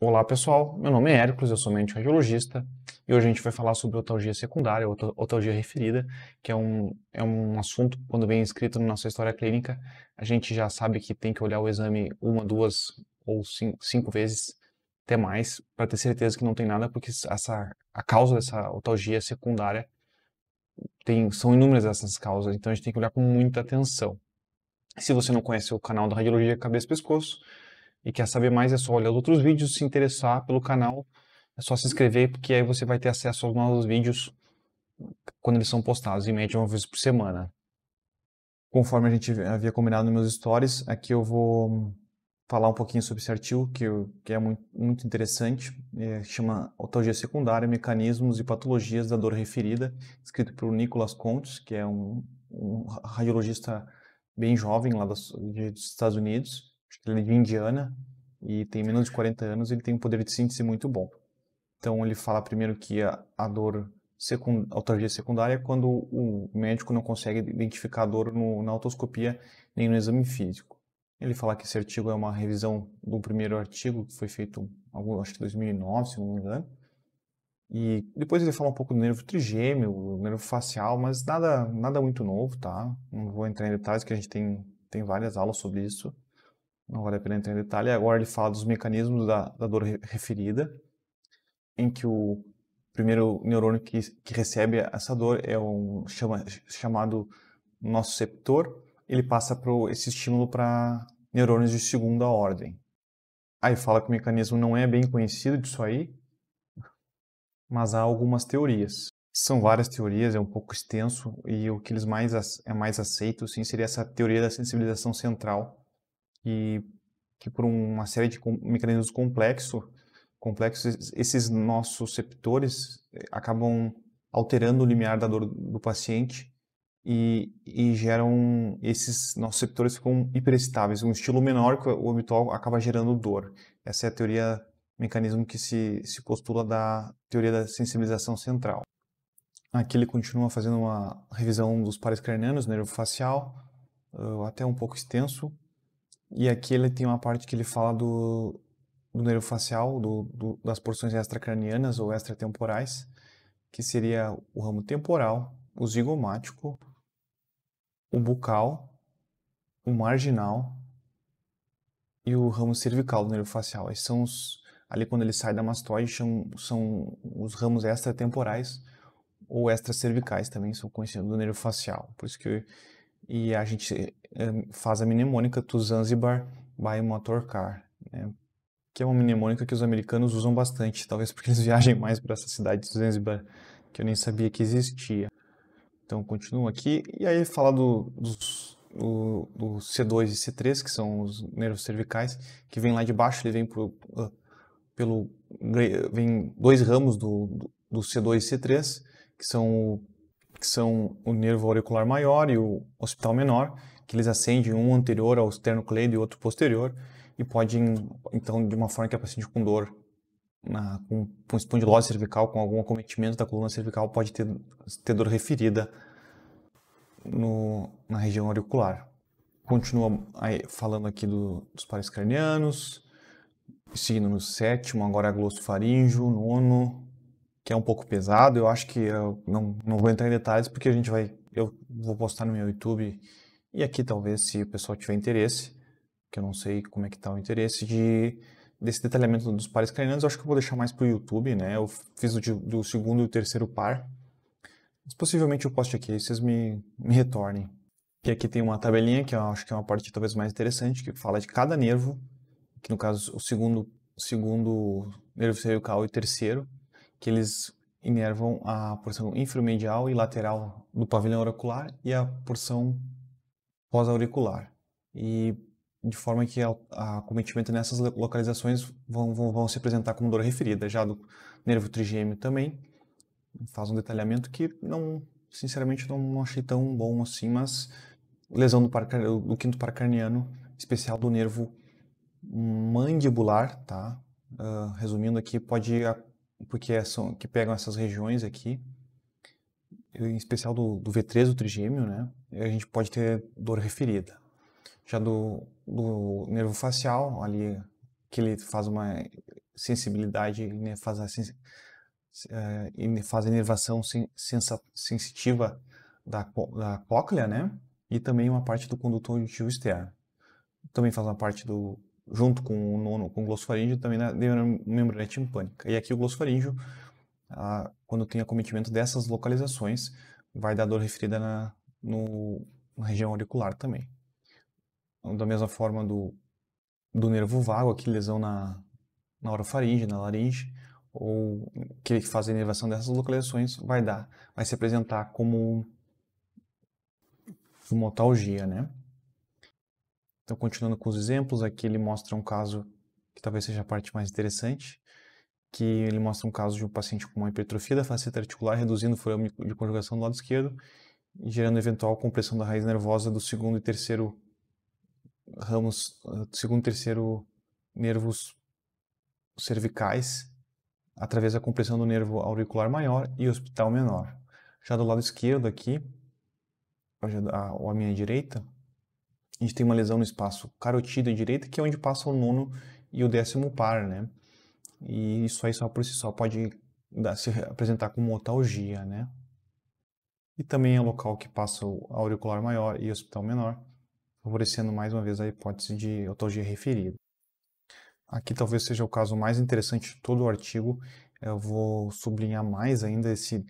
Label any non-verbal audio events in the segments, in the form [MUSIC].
Olá pessoal, meu nome é Hércules, eu sou médico radiologista e hoje a gente vai falar sobre otalgia secundária, otalgia referida, que é um, é um assunto, quando bem inscrito na nossa história clínica, a gente já sabe que tem que olhar o exame uma, duas ou cinco, cinco vezes, até mais, para ter certeza que não tem nada, porque essa, a causa dessa otalgia secundária tem, são inúmeras essas causas, então a gente tem que olhar com muita atenção. Se você não conhece o canal da Radiologia Cabeça e Pescoço, e quer saber mais, é só olhar outros vídeos, se interessar pelo canal, é só se inscrever, porque aí você vai ter acesso aos novos vídeos quando eles são postados, em média uma vez por semana. Conforme a gente havia combinado nos meus stories, aqui eu vou falar um pouquinho sobre esse artigo, que, que é muito, muito interessante, é, chama Otalgia Secundária, Mecanismos e Patologias da Dor Referida, escrito por Nicolas Contes, que é um, um radiologista bem jovem lá dos, dos Estados Unidos acho que ele é de Indiana e tem menos de 40 anos, ele tem um poder de síntese muito bom. Então ele fala primeiro que a, a dor secund, autargia secundária é quando o médico não consegue identificar a dor no, na autoscopia nem no exame físico. Ele fala que esse artigo é uma revisão do primeiro artigo que foi feito, acho que 2009, se não me engano. E depois ele fala um pouco do nervo trigêmeo, do nervo facial, mas nada, nada muito novo, tá? Não vou entrar em detalhes, que a gente tem, tem várias aulas sobre isso não vale a pena entrar em detalhe. Agora ele fala dos mecanismos da, da dor referida, em que o primeiro neurônio que, que recebe essa dor é um chama, chamado receptor Ele passa pro, esse estímulo para neurônios de segunda ordem. Aí fala que o mecanismo não é bem conhecido disso aí, mas há algumas teorias. São várias teorias, é um pouco extenso, e o que eles mais é mais aceito sim, seria essa teoria da sensibilização central, que, que por uma série de mecanismos complexos, complexos, esses nossos receptores eh, acabam alterando o limiar da dor do paciente e, e geram esses nossos receptores ficam hiperestáveis, um estilo menor que o habitual acaba gerando dor. Essa é a teoria mecanismo que se, se postula da teoria da sensibilização central. Aqui ele continua fazendo uma revisão dos pares cranianos, nervo facial, até um pouco extenso, e aqui ele tem uma parte que ele fala do, do nervo facial, do, do, das porções extracranianas ou extratemporais, que seria o ramo temporal, o zigomático, o bucal, o marginal e o ramo cervical do nervo facial. Esses são os, ali quando ele sai da mastoide, são, são os ramos extratemporais ou extracervicais também são conhecidos do nervo facial. Por isso que eu, e a gente é, faz a mnemônica to Zanzibar by Motor Car, né? que é uma mnemônica que os americanos usam bastante, talvez porque eles [LAUGHS] viajem mais para essa cidade de Zanzibar, que eu nem sabia que existia. Então, continua aqui, e aí fala do, do C2 e C3, que são os nervos cervicais, que vem lá de baixo, ele vem por, uh, ah, pelo vem dois ramos do, do, do C2 e C3, que são, que são o nervo auricular maior e o hospital menor, que eles acendem um anterior ao esternocleido e outro posterior, e podem então, de uma forma que é a paciente com dor, na, com, com espondilose cervical, com algum acometimento da coluna cervical, pode ter, ter dor referida no, na região auricular. Continua aí, falando aqui do, dos pares cranianos, seguindo no sétimo, agora é glossofaríngeo, nono, que é um pouco pesado. Eu acho que eu não, não vou entrar em detalhes porque a gente vai. Eu vou postar no meu YouTube e aqui talvez, se o pessoal tiver interesse, que eu não sei como é que está o interesse de desse detalhamento dos pares cranianos, eu acho que eu vou deixar mais para o YouTube, né? Eu fiz o, do segundo e o terceiro par. Mas possivelmente eu poste aqui, aí vocês me, me retornem. E aqui tem uma tabelinha, que eu acho que é uma parte talvez mais interessante, que fala de cada nervo, que no caso o segundo, segundo nervo cervical e o terceiro, que eles inervam a porção inframedial e lateral do pavilhão auricular e a porção pós-auricular. E de forma que o acometimento nessas localizações vão, vão, vão, se apresentar como dor referida. Já do nervo trigêmeo também faz um detalhamento que não, sinceramente, não, não achei tão bom assim, mas lesão do, par, do quinto especial do nervo mandibular, tá? Uh, resumindo aqui, pode porque são que pegam essas regiões aqui em especial do, do V3, do trigêmeo, né, a gente pode ter dor referida. Já do, do nervo facial, ali que ele faz uma sensibilidade, ele faz a, sens, eh, ele faz a inervação sen, sensa, sensitiva da, da cóclea, né, e também uma parte do condutor auditivo externo. Também faz uma parte do, junto com o nono, com o glossofaríngeo, também na membrana timpânica. E aqui o glossofaríngeo a, quando tem acometimento dessas localizações, vai dar dor referida na, no, na região auricular também. Então, da mesma forma do, do nervo vago, aqui lesão na, na orofaringe, na laringe, ou que faz a inervação dessas localizações, vai dar, vai se apresentar como otalgia, né? Então, continuando com os exemplos, aqui ele mostra um caso que talvez seja a parte mais interessante, que ele mostra um caso de um paciente com uma hipertrofia da faceta articular, reduzindo o forame de conjugação do lado esquerdo, gerando eventual compressão da raiz nervosa do segundo e terceiro ramos, eh, segundo e terceiro nervos cervicais, através da compressão do nervo auricular maior e hospital menor. Já do lado esquerdo aqui, ou ah, à minha direita, a gente tem uma lesão no espaço carotídeo direita, que é onde passa o nono e o décimo par, né? E isso aí só por si só pode dar, se apresentar como otalgia, né? E também é local que passa o auricular maior e o hospital menor, favorecendo mais uma vez a hipótese de otalgia referida. Aqui talvez seja o caso mais interessante de todo o artigo. Eu vou sublinhar mais ainda esse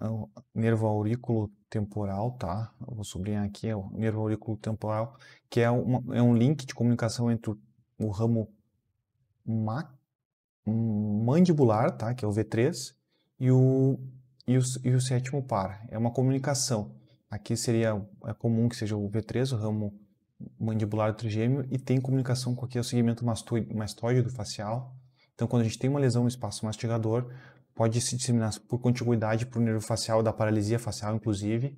ah, nervo aurículo temporal, tá? Eu vou sublinhar aqui, é o nervo aurículo temporal, que é, uma, é um link de comunicação entre o, o ramo mac mandibular, tá? que é o V3, e o, e o, e o sétimo par. É uma comunicação. Aqui seria é comum que seja o V3, o ramo mandibular do trigêmeo, e tem comunicação com aqui é o segmento mastóide do facial. Então, quando a gente tem uma lesão no espaço mastigador, pode se disseminar por contiguidade para o nervo facial, da paralisia facial, inclusive,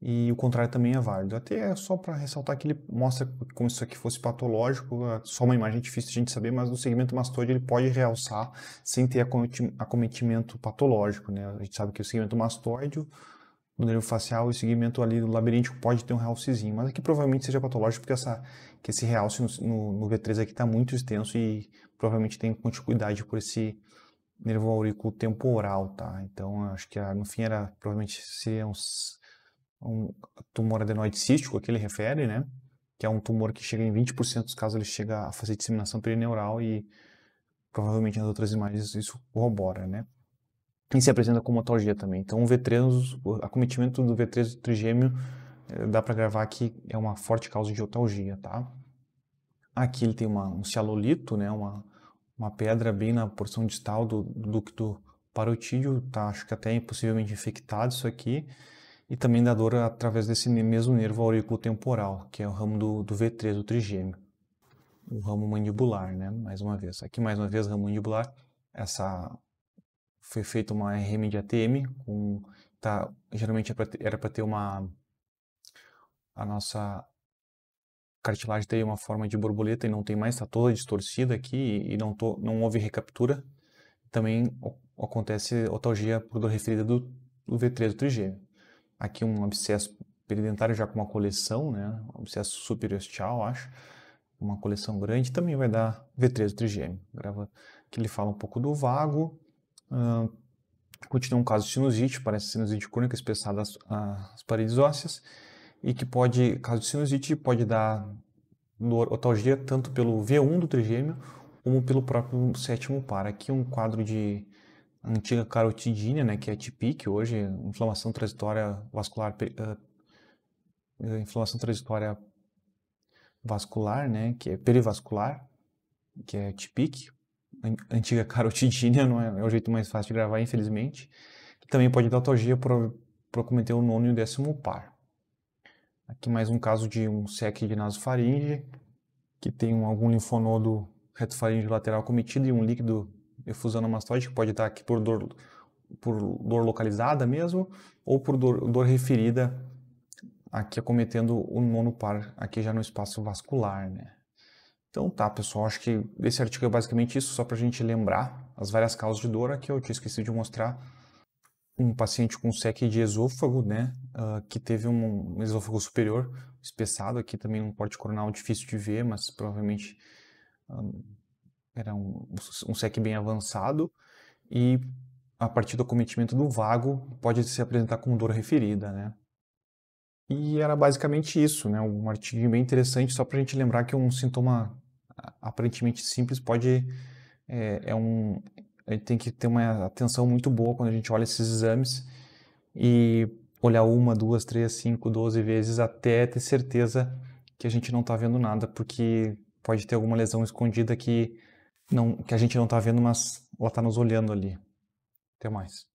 e o contrário também é válido. Até é só para ressaltar que ele mostra como se isso aqui fosse patológico, é só uma imagem difícil de a gente saber, mas no segmento mastoide ele pode realçar sem ter acometimento patológico, né? A gente sabe que o segmento mastoide, no nervo facial e segmento ali do labiríntico pode ter um realcezinho, mas aqui provavelmente seja patológico porque essa, que esse realce no, no V3 aqui está muito extenso e provavelmente tem contiguidade por esse nervo aurículo temporal, tá? Então acho que ah, no fim era provavelmente ser uns um tumor adenoide cístico, a que ele refere, né? Que é um tumor que chega em 20% dos casos, ele chega a fazer disseminação perineural e provavelmente nas outras imagens isso corrobora, né? E se apresenta como otalgia também. Então, o V3, o acometimento do V3 do trigêmeo, eh, dá para gravar que é uma forte causa de otalgia, tá? Aqui ele tem uma, um cialolito, né? Uma, uma pedra bem na porção distal do ducto parotídeo, tá? Acho que até é impossivelmente infectado isso aqui e também da dor através desse mesmo nervo auriculotemporal, que é o ramo do, do V3, do trigêmeo. O ramo mandibular, né? Mais uma vez. Aqui, mais uma vez, ramo mandibular. Essa foi feita uma RM de ATM, com, tá, geralmente é era para ter uma. A nossa cartilagem tem uma forma de borboleta e não tem mais, está toda distorcida aqui e, não, tô, não houve recaptura. Também acontece otalgia por dor referida do, do V3 do trigêmeo aqui um abscesso peridentário já com uma coleção, né? Um abscesso superostial, acho. Uma coleção grande também vai dar V3 do trigêmeo. Grava que ele fala um pouco do vago. Uh, continua um caso de sinusite, parece sinusite crônica espessada às, paredes ósseas e que pode, caso de sinusite, pode dar otalgia tanto pelo V1 do trigêmeo como pelo próprio sétimo par. Aqui um quadro de antiga carotidínia, né, que é TPIC, hoje inflamação transitória vascular uh, inflamação transitória vascular, né, que é perivascular, que é TPIC, antiga [LAUGHS] carotidínia, não é, é, o jeito mais fácil de gravar, infelizmente. Também pode dar autogia para cometer o nono e o décimo par. Aqui mais um caso de um SEC de nasofaringe, que tem algum linfonodo retofaringe lateral cometido e um líquido efusanomastoide, que pode dar aqui por dor, por dor localizada mesmo, ou por dor, dor referida, aqui acometendo o nono par, aqui já no espaço vascular, né? Então tá, pessoal, acho que esse artigo é basicamente isso, só para a gente lembrar as várias causas de dor. Aqui eu tinha esquecido de mostrar um paciente com seque de esôfago, né, uh, que teve um, esôfago superior espessado aqui também, um corte coronal difícil de ver, mas provavelmente ah, era um, um SEC bem avançado e a partir do acometimento do vago pode se apresentar com dor referida, né? E era basicamente isso, né? Um artigo bem interessante só para a gente lembrar que um sintoma aparentemente simples pode é, é um a é, gente tem que ter uma atenção muito boa quando a gente olha esses exames e olhar uma, duas, três, cinco, doze vezes até ter certeza que a gente não está vendo nada, porque pode ter alguma lesão escondida que não, que a gente não está vendo, mas ela está nos olhando ali. Até mais.